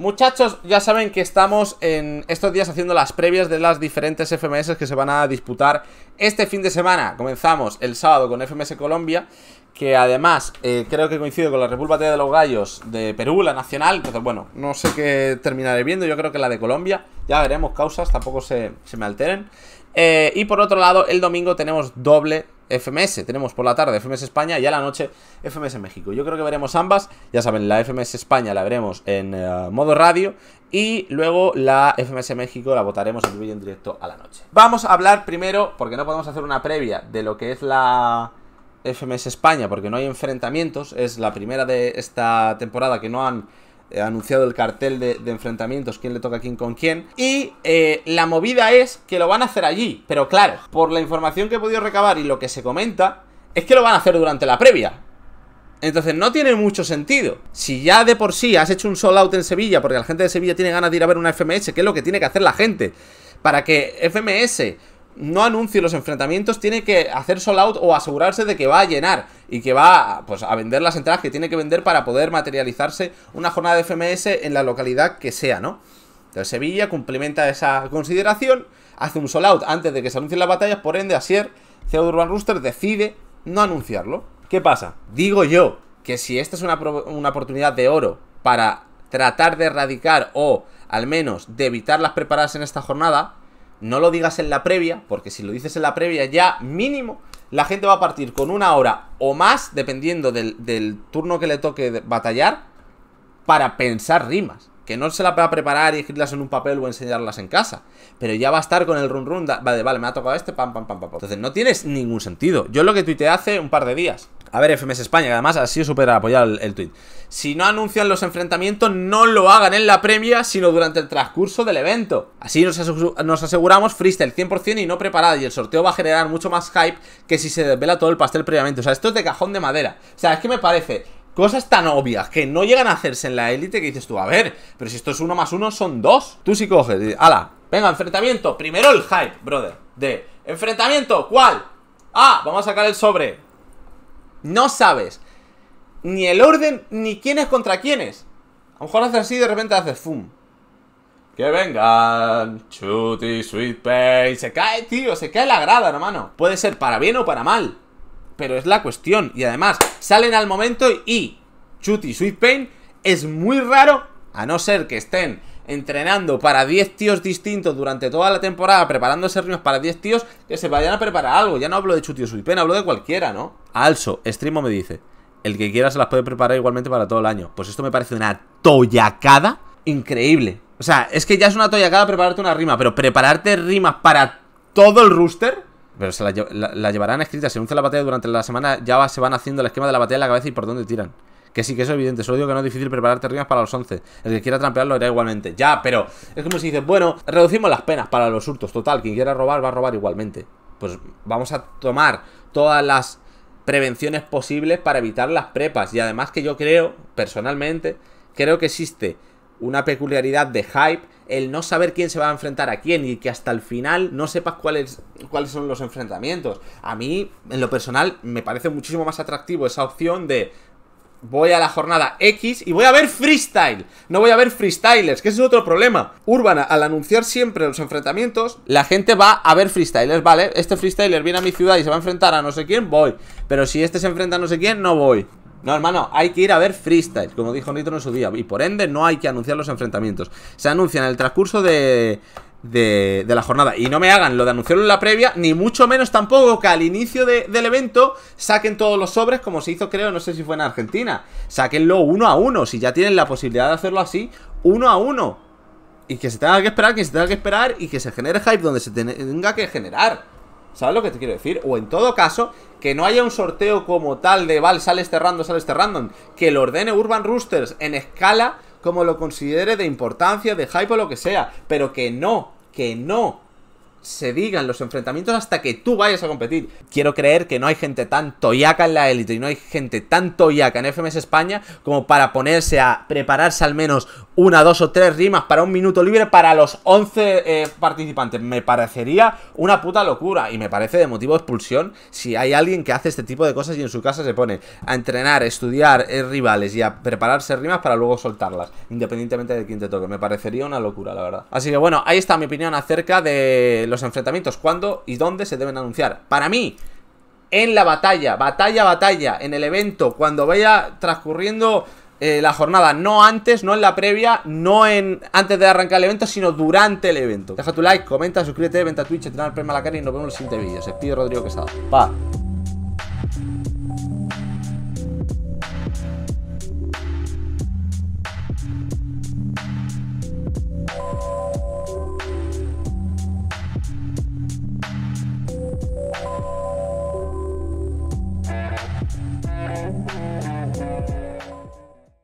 Muchachos, ya saben que estamos en estos días haciendo las previas de las diferentes FMS que se van a disputar este fin de semana. Comenzamos el sábado con FMS Colombia, que además eh, creo que coincide con la República de los Gallos de Perú, la nacional. Entonces, bueno, no sé qué terminaré viendo, yo creo que la de Colombia. Ya veremos causas, tampoco se, me alteren. Eh, y por otro lado, el domingo tenemos doble FMS. Tenemos por la tarde FMS España y a la noche FMS México. Yo creo que veremos ambas. Ya saben, la FMS España la veremos en eh, modo radio y luego la FMS México la votaremos en vivo en directo a la noche. Vamos a hablar primero, porque no podemos hacer una previa de lo que es la FMS España, porque no hay enfrentamientos. Es la primera de esta temporada que no han He eh, anunciado el cartel de, enfrentamientos, quién le toca quién con quién. Y eh, la movida es que lo van a hacer allí. Pero claro, por la información que he podido recabar y lo que se comenta, es que lo van a hacer durante la previa. Entonces no tiene mucho sentido. Si ya de por sí has hecho un solo out en Sevilla, porque la gente de Sevilla tiene ganas de ir a ver una FMS, que es lo que tiene que hacer la gente, para que FMS no anuncie los enfrentamientos, tiene que hacer sold out o asegurarse de que va a llenar y que va pues, a vender las entradas que tiene que vender para poder materializarse una jornada de FMS en la localidad que sea, ¿no? Entonces Sevilla cumplimenta esa consideración, hace un sold out antes de que se anuncien las batallas, por ende Asier, CEO Urban Rooster, decide no anunciarlo. ¿Qué pasa? Digo yo que si esta es una, una oportunidad de oro para tratar de erradicar o al menos de evitar las preparadas en esta jornada, no lo digas en la previa, porque si lo dices en la previa ya mínimo, la gente va a partir con una hora o más, dependiendo del, turno que le toque batallar, para pensar rimas que no se la va a preparar y escribirlas en un papel o enseñarlas en casa, pero ya va a estar con el run run, vale, vale, me ha tocado este, pam, pam, pam, pam. Entonces no tienes ningún sentido. Yo lo que tuiteé hace un par de días. A ver, FMS España, que además así súper apoyar el, el tweet. Si no anuncian los enfrentamientos, no lo hagan en la premia, sino durante el transcurso del evento. Así nos, nos aseguramos freestyle 100% y no preparada, y el sorteo va a generar mucho más hype que si se desvela todo el pastel previamente. O sea, esto es de cajón de madera. O sea, es que me parece cosas tan obvias que no llegan a hacerse en la élite que dices tú, a ver, pero si esto es uno más uno, son dos. Tú sí coges, dices, ala, venga, enfrentamiento. Primero el hype, brother. De enfrentamiento, ¿cuál? Ah, vamos a sacar el sobre. No sabes ni el orden ni quiénes contra quiénes. A lo mejor haces así y de repente haces fum. Que vengan, Chuti, Sweet Pay. Se cae, tío, se cae la grada, hermano. Puede ser para bien o para mal pero es la cuestión. Y además, salen al momento y Chuti Sweet Pain es muy raro, a no ser que estén entrenando para 10 tíos distintos durante toda la temporada, preparándose rimas para 10 tíos, que se vayan a preparar algo. Ya no hablo de Chuti Sweet Pain, hablo de cualquiera, ¿no? Also, Streamo me dice, el que quiera se las puede preparar igualmente para todo el año. Pues esto me parece una toyacada increíble. O sea, es que ya es una toyacada prepararte una rima, pero prepararte rimas para todo el rooster pero se la, llevarán escrita. Se anuncia la batalla durante la semana. Ya se van haciendo el esquema de la batalla en la cabeza y por dónde tiran. Que sí, que eso es evidente. Solo digo que no es difícil prepararte rimas para los 11. El que quiera trampearlo hará igualmente. Ya, pero es como si dices, bueno, reducimos las penas para los hurtos. Total, quien quiera robar va a robar igualmente. Pues vamos a tomar todas las prevenciones posibles para evitar las prepas. Y además que yo creo, personalmente, creo que existe una peculiaridad de hype el no saber quién se va a enfrentar a quién y que hasta el final no sepas cuáles cuáles son los enfrentamientos. A mí, en lo personal, me parece muchísimo más atractivo esa opción de voy a la jornada X y voy a ver freestyle. No voy a ver freestylers, que ese es otro problema. Urbana, al anunciar siempre los enfrentamientos, la gente va a ver freestylers, ¿vale? Este freestyler viene a mi ciudad y se va a enfrentar a no sé quién, voy. Pero si este se enfrenta a no sé quién, no voy. No, hermano, hay que ir a ver freestyle, como dijo Nitro en su día. Y por ende, no hay que anunciar los enfrentamientos. Se anuncian en el transcurso de, de, la jornada. Y no me hagan lo de anunciarlo en la previa, ni mucho menos tampoco que al inicio del evento saquen todos los sobres, como se hizo, creo, no sé si fue en Argentina. Sáquenlo uno a uno. Si ya tienen la posibilidad de hacerlo así, uno a uno. Y que se tenga que esperar, que se tenga que esperar y que se genere hype donde se tenga que generar. ¿Sabes lo que te quiero decir? O en todo caso, que no haya un sorteo como tal de, vale, sale este random, sale este random. Que lo ordene Urban Roosters en escala como lo considere de importancia, de hype o lo que sea. Pero que no, que no se digan los enfrentamientos hasta que tú vayas a competir. Quiero creer que no hay gente tan toyaca en la élite y no hay gente tan toyaca en FMS España como para ponerse a prepararse al menos una, dos o tres rimas para un minuto libre para los 11 eh, participantes. Me parecería una puta locura y me parece de motivo de expulsión si hay alguien que hace este tipo de cosas y en su casa se pone a entrenar, estudiar eh, rivales y a prepararse rimas para luego soltarlas, independientemente de quién te toque. Me parecería una locura, la verdad. Así que bueno, ahí está mi opinión acerca de los enfrentamientos, cuándo y dónde se deben anunciar. Para mí, en la batalla, batalla, batalla, en el evento, cuando vaya transcurriendo eh, la jornada, no antes, no en la previa, no en antes de arrancar el evento, sino durante el evento. Deja tu like, comenta, suscríbete, vente a Twitch, premio a la cara y nos vemos en el siguiente vídeo. Se pide Rodrigo Quesada. Pa.